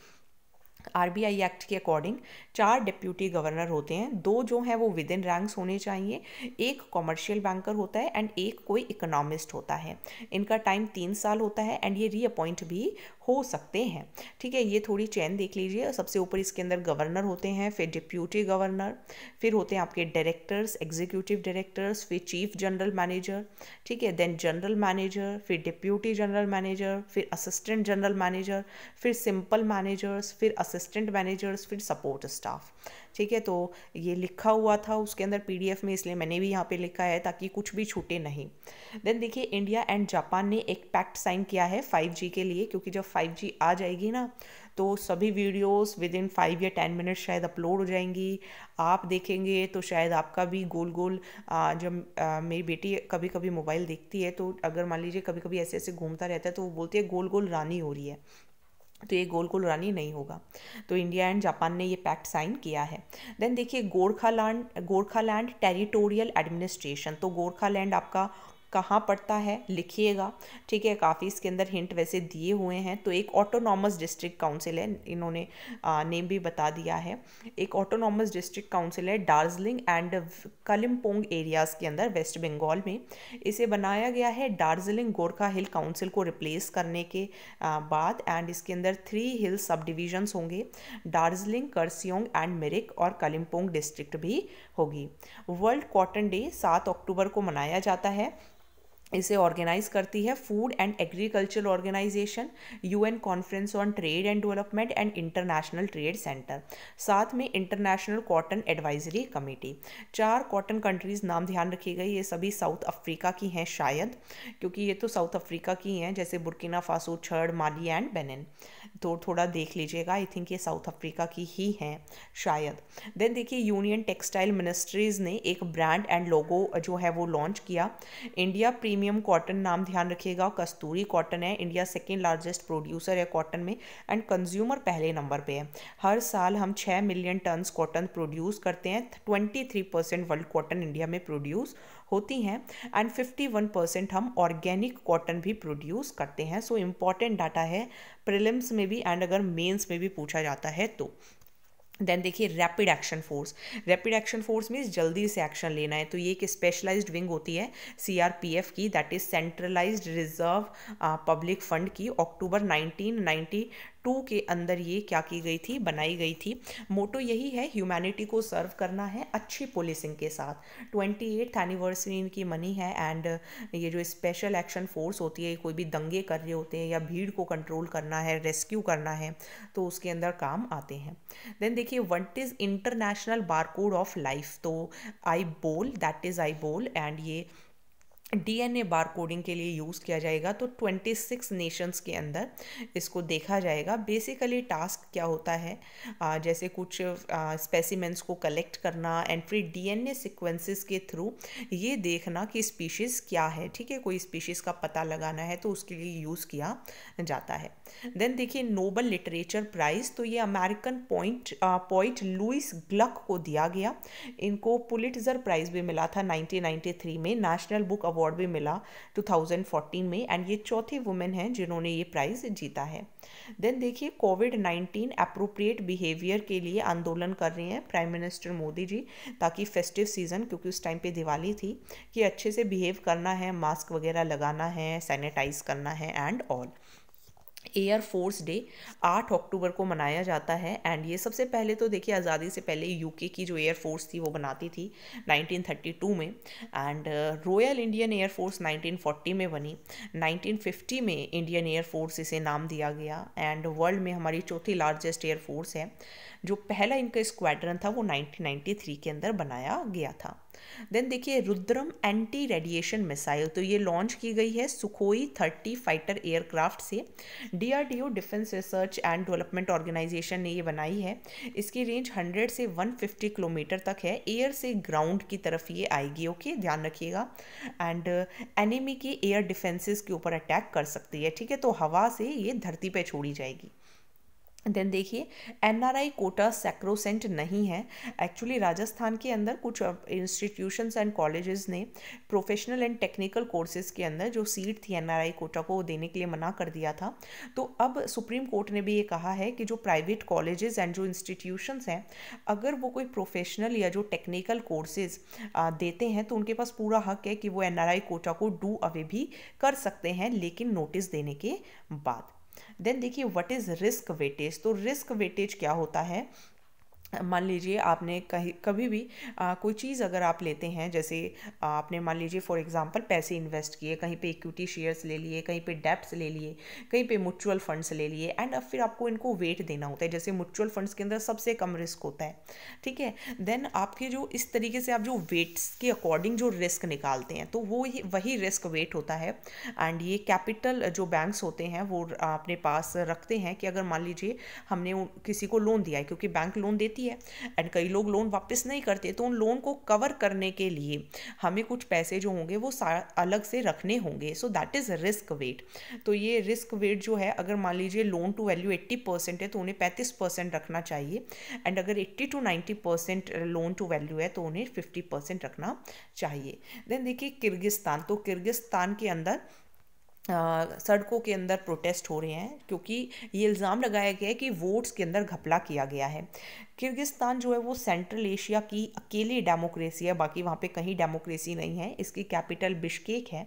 आरबीआई एक्ट के अकॉर्डिंग चार डिप्यूटी गवर्नर होते हैं दो जो हैं वो विद इन रैंक्स होने चाहिए एक कॉमर्शियल बैंकर होता है एंड एक कोई इकोनॉमिस्ट होता है इनका टाइम तीन साल होता है एंड ये रीअपॉइंट भी हो सकते हैं ठीक है ये थोड़ी चैन देख लीजिए सबसे ऊपर इसके अंदर गवर्नर होते हैं फिर डिप्यूटी गवर्नर फिर होते हैं आपके डायरेक्टर्स एग्जीक्यूटिव डायरेक्टर्स फिर चीफ जनरल मैनेजर ठीक है देन जनरल मैनेजर फिर डिप्यूटी जनरल मैनेजर फिर असिस्टेंट जनरल मैनेजर फिर सिंपल मैनेजर्स फिर असिस्टेंट मैनेजर्स फिर सपोर्ट स्टाफ ठीक है तो ये लिखा हुआ था उसके अंदर पीडीएफ में इसलिए मैंने भी यहाँ पे लिखा है ताकि कुछ भी छूटे नहीं देन देखिए इंडिया एंड जापान ने एक पैक्ट साइन किया है 5G के लिए क्योंकि जब 5G आ जाएगी ना तो सभी वीडियोस विद इन फाइव या टेन मिनट शायद अपलोड हो जाएंगी आप देखेंगे तो शायद आपका भी गोल गोल जब मेरी बेटी कभी कभी मोबाइल देखती है तो अगर मान लीजिए कभी कभी ऐसे ऐसे घूमता रहता है तो वो बोलती है गोल गोल रानी हो रही है तो ये गोल गोल रानी नहीं होगा तो इंडिया एंड जापान ने ये पैक्ट साइन किया है देन देखिए Gorkhaland Gorkhaland territorial administration तो गोरखा लैंड आपका कहाँ पड़ता है लिखिएगा ठीक है काफ़ी इसके अंदर हिंट वैसे दिए हुए हैं तो एक ऑटोनॉमस डिस्ट्रिक्ट काउंसिल है इन्होंने नेम भी बता दिया है एक ऑटोनॉमस डिस्ट्रिक्ट काउंसिल है दार्जिलिंग एंड कलिम्पोंग एरियाज़ के अंदर वेस्ट बंगाल में इसे बनाया गया है दार्जिलिंग गोरखा हिल काउंसिल को रिप्लेस करने के बाद एंड इसके अंदर थ्री हिल सब डिविजन्स होंगे दार्जिलिंग करसियोंग एंड मिरिक और कलिम्पोंग डिस्ट्रिक्ट भी होगी वर्ल्ड कॉटन डे सात अक्टूबर को मनाया जाता है इसे ऑर्गेनाइज करती है food and agriculture organisation UN conference on trade and development and international trade centre साथ में इंटरनेशनल कॉटन एडवाइजरी कमेटी चार कॉटन कंट्रीज़ नाम ध्यान रखी गई ये सभी साउथ अफ्रीका की हैं शायद क्योंकि ये तो साउथ अफ्रीका की हैं जैसे बुर्किना फासो छड़ माली एंड बेनिन तो थोड़ा देख लीजिएगा आई थिंक ये साउथ अफ्रीका की ही हैं शायद देन देखिए यूनियन टेक्सटाइल मिनिस्ट्रीज़ ने एक ब्रांड एंड लोगो जो है वो लॉन्च किया इंडिया प्रीमियर प्रीमियम कॉटन नाम ध्यान रखिएगा कस्तूरी कॉटन है इंडिया सेकेंड लार्जेस्ट प्रोड्यूसर है कॉटन में एंड कंज्यूमर पहले नंबर पे है हर साल हम छः मिलियन टन कॉटन प्रोड्यूस करते हैं twenty three percent world cotton India में प्रोड्यूस होती हैं एंड फिफ्टी वन परसेंट हम ऑर्गेनिक कॉटन भी प्रोड्यूस करते हैं सो इम्पॉर्टेंट डाटा है प्रिलिम्स में भी एंड अगर मेन्स में भी पूछा जाता है तो देन देखिए rapid action force rapid action force means जल्दी से एक्शन लेना है तो ये एक स्पेशलाइज्ड विंग होती है सीआरपीएफ की that is centralised reserve public fund की अक्टूबर 1990 टू के अंदर ये क्या की गई थी बनाई गई थी मोटो यही है ह्यूमैनिटी को सर्व करना है अच्छी पुलिसिंग के साथ ट्वेंटी एट्थ एनिवर्सरी इनकी मनी है एंड ये जो स्पेशल एक्शन फोर्स होती है कोई भी दंगे कर रहे होते हैं या भीड़ को कंट्रोल करना है रेस्क्यू करना है तो उसके अंदर काम आते हैं देन देखिए what is international code of life तो आई बोल दैट इज़ आई बोल एंड ये डीएनए बार कोडिंग के लिए यूज़ किया जाएगा तो 26 नेशंस के अंदर इसको देखा जाएगा बेसिकली टास्क क्या होता है जैसे कुछ स्पेसिमेंट्स को कलेक्ट करना एंड फिर डीएनए सीक्वेंसेस के थ्रू ये देखना कि स्पीशीज़ क्या है ठीक है कोई स्पीशीज़ का पता लगाना है तो उसके लिए यूज़ किया जाता है देन देखिए नोबल लिटरेचर प्राइज़ तो ये American point point Louise Gluck को दिया गया इनको पुलिटजर प्राइज़ भी मिला था नाइनटीन में नेशनल बुक ऑफ अवार्ड भी मिला 2014 में एंड ये चौथी वुमेन हैं जिन्होंने ये प्राइज़ जीता है देन देखिए कोविड 19 अप्रोप्रिएट बिहेवियर के लिए आंदोलन कर रहे हैं प्राइम मिनिस्टर मोदी जी ताकि फेस्टिव सीज़न क्योंकि उस टाइम पे दिवाली थी कि अच्छे से बिहेव करना है मास्क वगैरह लगाना है सैनिटाइज करना है and all air force day आठ अक्टूबर को मनाया जाता है एंड ये सबसे पहले तो देखिए आज़ादी से पहले यूके की जो एयर फोर्स थी वो बनाती थी 1932 में and royal Indian air force 1940 में बनी 1950 में इंडियन एयर फोर्स इसे नाम दिया गया एंड वर्ल्ड में हमारी चौथी लार्जेस्ट एयर फोर्स है जो पहला इनका स्क्वाड्रन था वो 1993 के अंदर बनाया गया था देन देखिए रुद्रम एंटी रेडिएशन मिसाइल तो ये लॉन्च की गई है सुखोई थर्टी फाइटर एयरक्राफ्ट से DRDO defence research and development organisation ने ये बनाई है इसकी रेंज हंड्रेड से वन फिफ्टी किलोमीटर तक है एयर से ग्राउंड की तरफ ये आएगी ओके ध्यान रखिएगा एंड एनिमी uh, के एयर डिफेंसिस के ऊपर अटैक कर सकती है ठीक है तो हवा से ये धरती पर छोड़ी जाएगी देन देखिए N R I quota sacrosanct नहीं है एक्चुअली राजस्थान के अंदर कुछ इंस्टीट्यूशंस एंड कॉलेजेस ने प्रोफेशनल एंड टेक्निकल कोर्सेज के अंदर जो सीट थी एन आर आई कोटा को देने के लिए मना कर दिया था तो अब सुप्रीम कोर्ट ने भी ये कहा है कि जो प्राइवेट कॉलेजेस एंड जो इंस्टीट्यूशंस हैं अगर वो कोई प्रोफेशनल या जो टेक्निकल कोर्सेज देते हैं तो उनके पास पूरा हक है कि वो एन आर आई कोटा को डू अवे भी कर सकते हैं लेकिन नोटिस देने के बाद देन देखिए व्हाट इज़ रिस्क वेटेज तो रिस्क वेटेज क्या होता है मान लीजिए आपने कहीं कभी भी आ, कोई चीज़ अगर आप लेते हैं जैसे आ, आपने मान लीजिए फॉर एग्जांपल पैसे इन्वेस्ट किए कहीं पे इक्विटी शेयर्स ले लिए कहीं पे डेप्स ले लिए कहीं पे म्यूचुअल फंड्स ले लिए एंड अब फिर आपको इनको वेट देना होता है जैसे म्यूचुअल फंड्स के अंदर सबसे कम रिस्क होता है ठीक है देन आपके जो इस तरीके से आप जो वेट्स के अकॉर्डिंग जो रिस्क निकालते हैं तो वो वही रिस्क वेट होता है एंड ये कैपिटल जो बैंक्स होते हैं वो अपने पास रखते हैं कि अगर मान लीजिए हमने किसी को लोन दिया है क्योंकि बैंक लोन देती देती है एंड कई लोग लोन वापस नहीं करते तो उन लोन को कवर करने के लिए हमें कुछ पैसे जो होंगे वो अलग से रखने होंगे so that is risk weight तो ये रिस्क वेट जो है अगर मान लीजिए loan to value eighty percent है तो उन्हें पैंतीस परसेंट रखना चाहिए एंड अगर eighty to ninety percent loan to value है तो उन्हें फिफ्टी परसेंट रखना चाहिए देन देखिए किर्गिस्तान तो किर्गिस्तान के अंदर सड़कों के अंदर प्रोटेस्ट हो रहे हैं क्योंकि ये इल्ज़ाम लगाया गया है कि वोट्स के अंदर घपला किया गया है किर्गिस्तान जो है वो सेंट्रल एशिया की अकेली डेमोक्रेसी है बाकी वहाँ पे कहीं डेमोक्रेसी नहीं है इसकी कैपिटल बिश्केक है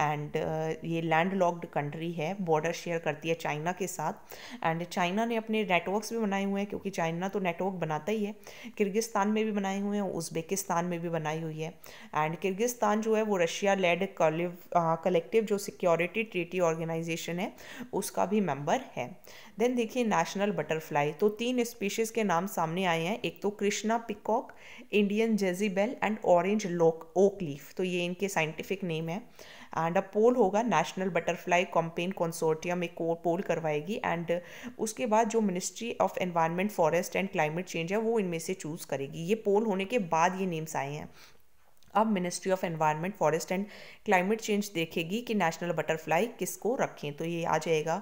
एंड ये लैंड लॉक्ड कंट्री है बॉर्डर शेयर करती है चाइना के साथ एंड चाइना ने अपने नेटवर्क्स भी बनाए हुए हैं क्योंकि चाइना तो नेटवर्क बनाता ही है किर्गिस्तान में भी बनाए हुए हैं उज़्बेकिस्तान में भी बनाई हुई है एंड किर्गिस्तान जो है वो रशिया लेड कलेक्टिव जो सिक्योरिटी यूनाइटेड ट्रीटी ऑर्गेनाइजेशन है उसका भी मेंबर है देन देखिए नेशनल बटरफ्लाई तो तीन स्पीशीज़ के नाम सामने आए हैं एक तो Krishna peacock Indian Jezebel and orange लोक ओक लीफ तो ये इनके साइंटिफिक नेम है एंड अब पोल होगा नेशनल बटरफ्लाई कॉम्पेन कॉन्सोर्टियम एक पोल करवाएगी एंड उसके बाद जो ministry of environment forest and climate change है वो इनमें से चूज़ करेगी ये पोल होने के बाद ये नेम्स आए हैं अब ministry of environment forest and climate change देखेगी कि नेशनल बटरफ्लाई किसको रखें तो ये आ जाएगा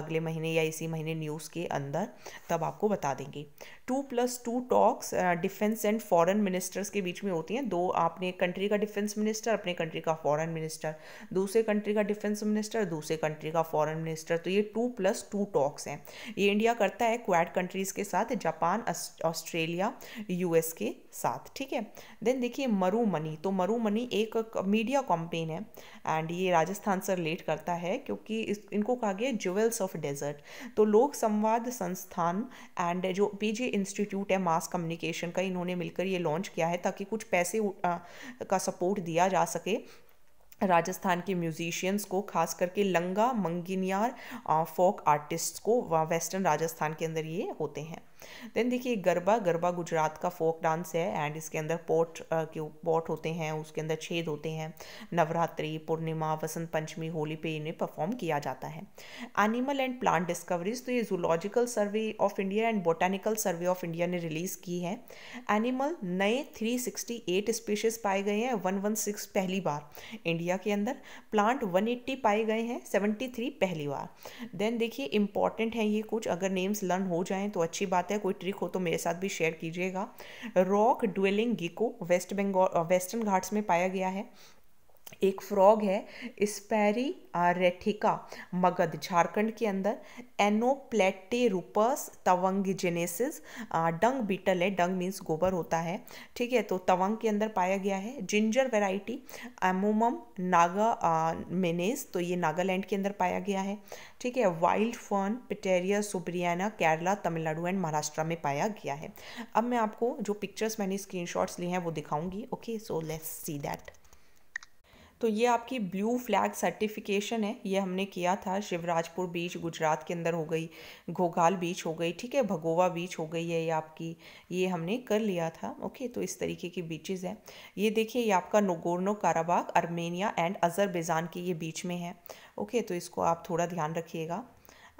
अगले महीने या इसी महीने न्यूज़ के अंदर तब आपको बता देंगे two plus two talks defence and foreign ministers के बीच में होती हैं दो आपने कंट्री का डिफेंस मिनिस्टर अपने कंट्री का फॉरेन मिनिस्टर दूसरे कंट्री का डिफेंस मिनिस्टर दूसरे कंट्री का फॉरेन मिनिस्टर तो ये टू प्लस टू टॉक्स हैं ये इंडिया करता है क्वैड कंट्रीज़ के साथ जापान ऑस्ट्रेलिया यूएस के साथ ठीक है देन देखिए मरू मनी मनी तो मरु मनी एक मीडिया कंपेन है एंड ये राजस्थान से रिलेट करता है क्योंकि इस इनको कहा गया ज्वेल्स ऑफ डेजर्ट तो लोक संवाद संस्थान एंड जो पीजे इंस्टीट्यूट है मास कम्युनिकेशन का इन्होंने मिलकर ये लॉन्च किया है ताकि कुछ पैसे का सपोर्ट दिया जा सके राजस्थान के म्यूजिशियंस को खास करके लंगा मंगिनियार फोक आर्टिस्ट को वेस्टर्न राजस्थान के अंदर ये होते हैं देन देखिए गरबा गरबा गुजरात का फोक डांस है एंड इसके अंदर पोट के पोट होते हैं उसके अंदर छेद होते हैं नवरात्रि पूर्णिमा वसंत पंचमी होली पे इन्हें परफॉर्म किया जाता है एनिमल एंड प्लांट डिस्कवरीज तो ये zoological survey of India and botanical survey of India ने रिलीज़ की है एनिमल नए 368 स्पीशीज़ पाए गए हैं 116 पहली बार इंडिया के अंदर प्लांट 180 पाए गए हैं 73 पहली बार देन देखिए इंपॉर्टेंट है ये कुछ अगर नेम्स लर्न हो जाए तो अच्छी बात है है कोई ट्रिक हो तो मेरे साथ भी शेयर कीजिएगा rock dwelling gecko West Bengal Western Ghats में पाया गया है एक फ्रॉग है स्पैरी रेठिका मगध झारखंड के अंदर एनोप्लेटे रूपस तवंग जेनेसिस डंग बीटल है डंग मीन्स गोबर होता है ठीक है तो तवंग के अंदर पाया गया है जिंजर वेराइटी एमोमम नागा मेनेस तो ये नागालैंड के अंदर पाया गया है ठीक है वाइल्ड फर्न पिटेरिया सुब्रियाना केरला तमिलनाडु एंड महाराष्ट्र में पाया गया है अब मैं आपको जो पिक्चर्स मैंने स्क्रीन लिए हैं वो दिखाऊंगी okay so let's see that तो ये आपकी ब्लू फ्लैग सर्टिफिकेशन है ये हमने किया था शिवराजपुर बीच गुजरात के अंदर हो गई घोघाल बीच हो गई ठीक है भगोवा बीच हो गई है ये आपकी ये हमने कर लिया था ओके तो इस तरीके की बीचेज़ हैं ये देखिए ये आपका Nagorno Karabakh Armenia and Azerbaijan के ये बीच में है ओके तो इसको आप थोड़ा ध्यान रखिएगा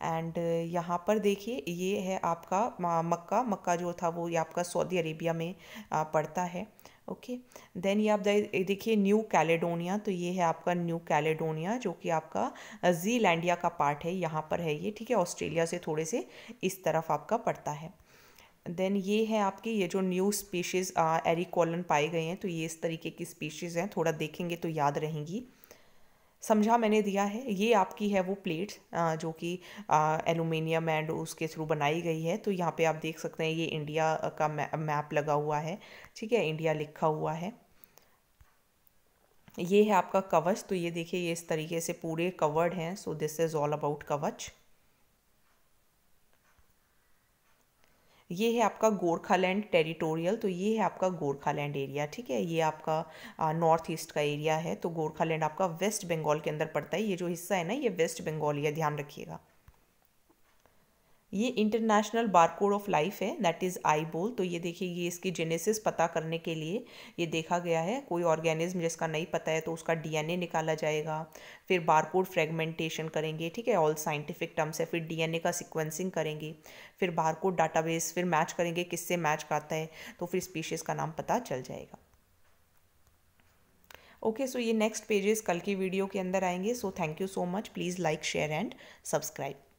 एंड यहाँ पर देखिए ये है आपका मक्का मक्का जो था वो ये आपका सऊदी अरेबिया में पड़ता है ओके देन ये आप देखिए न्यू कैलेडोनिया तो ये है आपका न्यू कैलेडोनिया जो कि आपका जीलैंडिया का पार्ट है यहाँ पर है ये ठीक है ऑस्ट्रेलिया से थोड़े से इस तरफ आपका पड़ता है देन ये है आपकी ये जो न्यू स्पीशीज़ एरिकॉलन पाए गए हैं तो ये इस तरीके की स्पीशीज़ हैं थोड़ा देखेंगे तो याद रहेंगी समझा मैंने दिया है ये आपकी है वो प्लेट जो कि एलुमिनियम एंड उसके थ्रू बनाई गई है तो यहाँ पे आप देख सकते हैं ये इंडिया का मैप लगा हुआ है ठीक है इंडिया लिखा हुआ है ये है आपका कवच तो ये देखिए ये इस तरीके से पूरे कवर्ड हैं so this is all about Kavach ये है आपका गोरखालैंड टेरिटोरियल तो ये है आपका गोरखालैंड एरिया ठीक है ये आपका नॉर्थ ईस्ट का एरिया है तो गोरखालैंड आपका वेस्ट बंगाल के अंदर पड़ता है ये जो हिस्सा है ना ये वेस्ट बंगाल या ध्यान रखिएगा ये international barcode of life है दैट इज़ आई बोल तो ये देखिए ये इसकी जेनेसिस पता करने के लिए ये देखा गया है कोई ऑर्गेनिज्म जिसका नहीं पता है तो उसका डीएनए निकाला जाएगा फिर बार कोड फ्रेगमेंटेशन करेंगे ठीक है ऑल साइंटिफिक टर्म्स है फिर डीएनए का सिक्वेंसिंग करेंगे फिर बार कोड डाटाबेस फिर मैच करेंगे किससे मैच करता है तो फिर स्पीशीज़ का नाम पता चल जाएगा ओके सो ये नेक्स्ट पेजेस कल की वीडियो के अंदर आएंगे so thank you so much please like share and subscribe